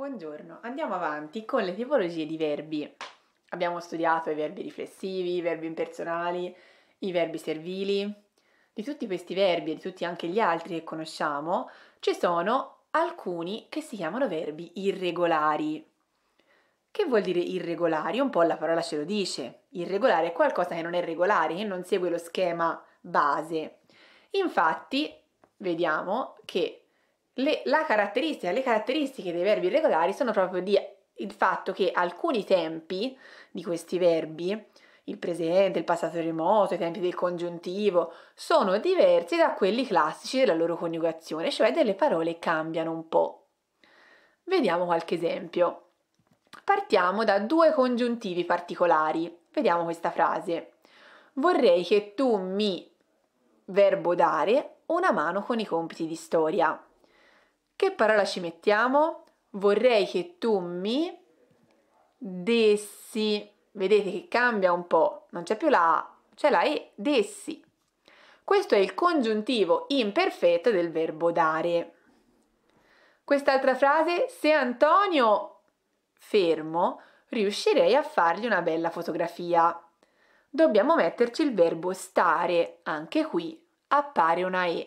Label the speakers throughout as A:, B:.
A: Buongiorno, andiamo avanti con le tipologie di verbi. Abbiamo studiato i verbi riflessivi, i verbi impersonali, i verbi servili. Di tutti questi verbi e di tutti anche gli altri che conosciamo, ci sono alcuni che si chiamano verbi irregolari. Che vuol dire irregolari? Un po' la parola ce lo dice. Irregolare è qualcosa che non è regolare, che non segue lo schema base. Infatti, vediamo che le, la caratteristica, le caratteristiche dei verbi irregolari sono proprio di, il fatto che alcuni tempi di questi verbi, il presente, il passato remoto, i tempi del congiuntivo, sono diversi da quelli classici della loro coniugazione, cioè delle parole cambiano un po'. Vediamo qualche esempio. Partiamo da due congiuntivi particolari. Vediamo questa frase. Vorrei che tu mi, verbo dare, una mano con i compiti di storia. Che parola ci mettiamo? Vorrei che tu mi dessi. Vedete che cambia un po', non c'è più la A, c'è la E, dessi. Questo è il congiuntivo imperfetto del verbo dare. Quest'altra frase, se Antonio fermo, riuscirei a fargli una bella fotografia. Dobbiamo metterci il verbo stare, anche qui appare una E.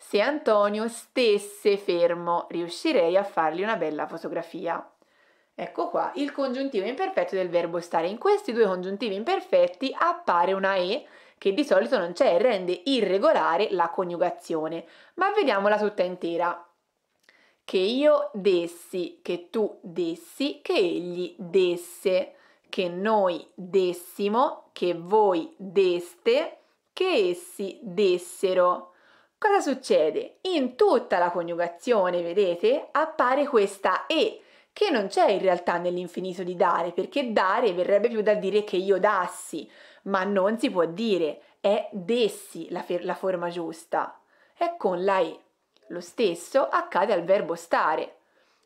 A: Se Antonio stesse fermo, riuscirei a fargli una bella fotografia. Ecco qua il congiuntivo imperfetto del verbo stare. In questi due congiuntivi imperfetti appare una E che di solito non c'è e rende irregolare la coniugazione. Ma vediamola tutta intera. Che io dessi, che tu dessi, che egli desse, che noi dessimo, che voi deste, che essi dessero Cosa succede? In tutta la coniugazione, vedete, appare questa E, che non c'è in realtà nell'infinito di dare, perché dare verrebbe più da dire che io dassi, ma non si può dire, è dessi la, la forma giusta, è con la E. Lo stesso accade al verbo stare,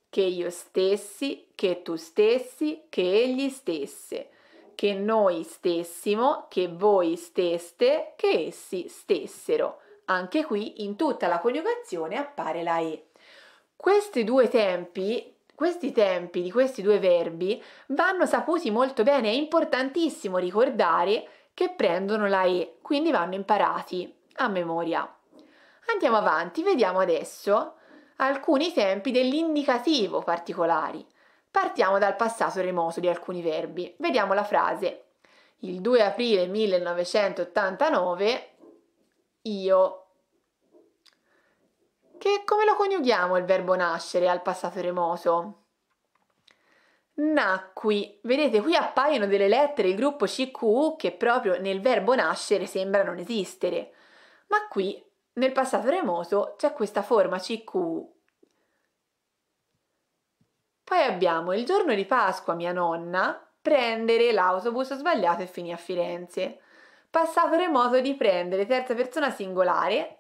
A: che io stessi, che tu stessi, che egli stesse che noi stessimo, che voi steste, che essi stessero. Anche qui in tutta la coniugazione appare la E. Questi due tempi, questi tempi di questi due verbi vanno saputi molto bene, è importantissimo ricordare che prendono la E, quindi vanno imparati a memoria. Andiamo avanti, vediamo adesso alcuni tempi dell'indicativo particolari. Partiamo dal passato remoto di alcuni verbi. Vediamo la frase. Il 2 aprile 1989 io che come lo coniughiamo il verbo nascere al passato remoto? Nacqui. Vedete, qui appaiono delle lettere del gruppo CQ che proprio nel verbo nascere sembra non esistere. Ma qui, nel passato remoto, c'è questa forma CQ. Poi abbiamo il giorno di Pasqua mia nonna prendere l'autobus sbagliato e finì a Firenze. Passato remoto di prendere terza persona singolare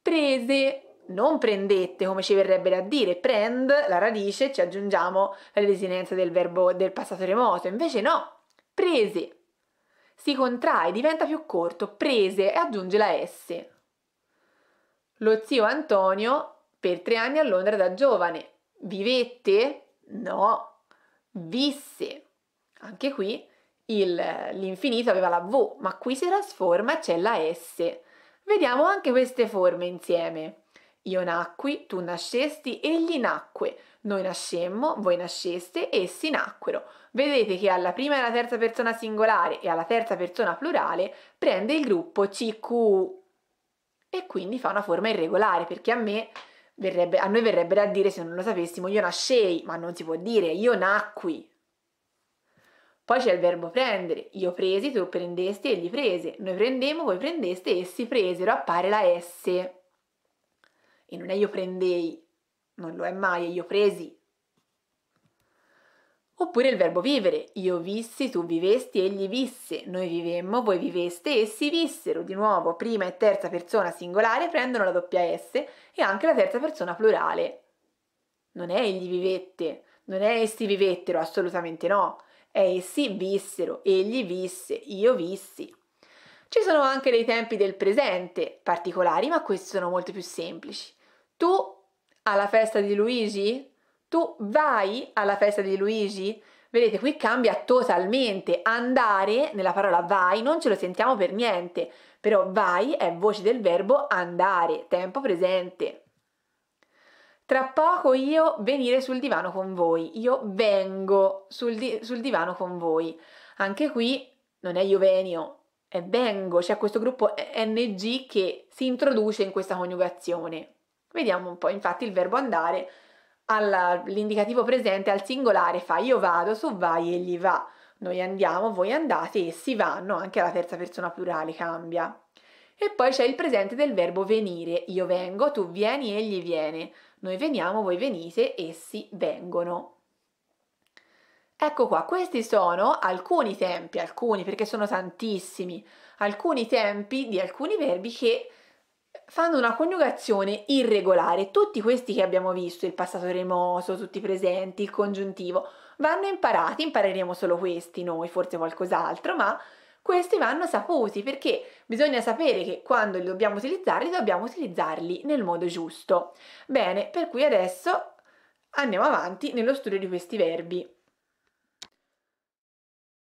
A: prese non prendete, come ci verrebbe da dire, prend la radice, ci aggiungiamo la desinenza del verbo del passato remoto, invece no, prese. Si contrae, diventa più corto, prese e aggiunge la S. Lo zio Antonio per tre anni a Londra da giovane. Vivette? No, visse. Anche qui l'infinito aveva la V, ma qui si trasforma, c'è la S. Vediamo anche queste forme insieme. Io nacqui, tu nascesti, egli nacque. Noi nascemmo, voi nasceste, essi nacquero. Vedete che alla prima e alla terza persona singolare e alla terza persona plurale prende il gruppo CQ e quindi fa una forma irregolare perché a me verrebbe, a noi verrebbe da dire se non lo sapessimo io nascei, ma non si può dire io nacqui. Poi c'è il verbo prendere, io presi, tu prendesti, egli prese, noi prendemmo, voi prendeste, essi presero, appare la S. E non è io prendei, non lo è mai, è io presi. Oppure il verbo vivere, io vissi, tu vivesti, egli visse, noi vivemmo, voi viveste, essi vissero. Di nuovo, prima e terza persona singolare prendono la doppia S e anche la terza persona plurale. Non è egli vivette, non è essi vivettero, assolutamente no. È essi vissero, egli visse, io vissi. Ci sono anche dei tempi del presente particolari, ma questi sono molto più semplici. Tu alla festa di Luigi? Tu vai alla festa di Luigi? Vedete, qui cambia totalmente. Andare nella parola vai non ce lo sentiamo per niente, però vai è voce del verbo andare, tempo presente. Tra poco io venire sul divano con voi, io vengo sul, di sul divano con voi. Anche qui non è io venio, eh, vengo, c'è cioè questo gruppo NG che si introduce in questa coniugazione. Vediamo un po', infatti il verbo andare all'indicativo presente al singolare fa io vado, su vai, egli va, noi andiamo, voi andate, essi vanno, anche la terza persona plurale cambia. E poi c'è il presente del verbo venire, io vengo, tu vieni, egli viene, noi veniamo, voi venite, essi vengono. Ecco qua, questi sono alcuni tempi, alcuni perché sono tantissimi, alcuni tempi di alcuni verbi che fanno una coniugazione irregolare. Tutti questi che abbiamo visto, il passato remoto, tutti i presenti, il congiuntivo, vanno imparati, impareremo solo questi noi, forse qualcos'altro, ma questi vanno saputi perché bisogna sapere che quando li dobbiamo utilizzarli, dobbiamo utilizzarli nel modo giusto. Bene, per cui adesso andiamo avanti nello studio di questi verbi.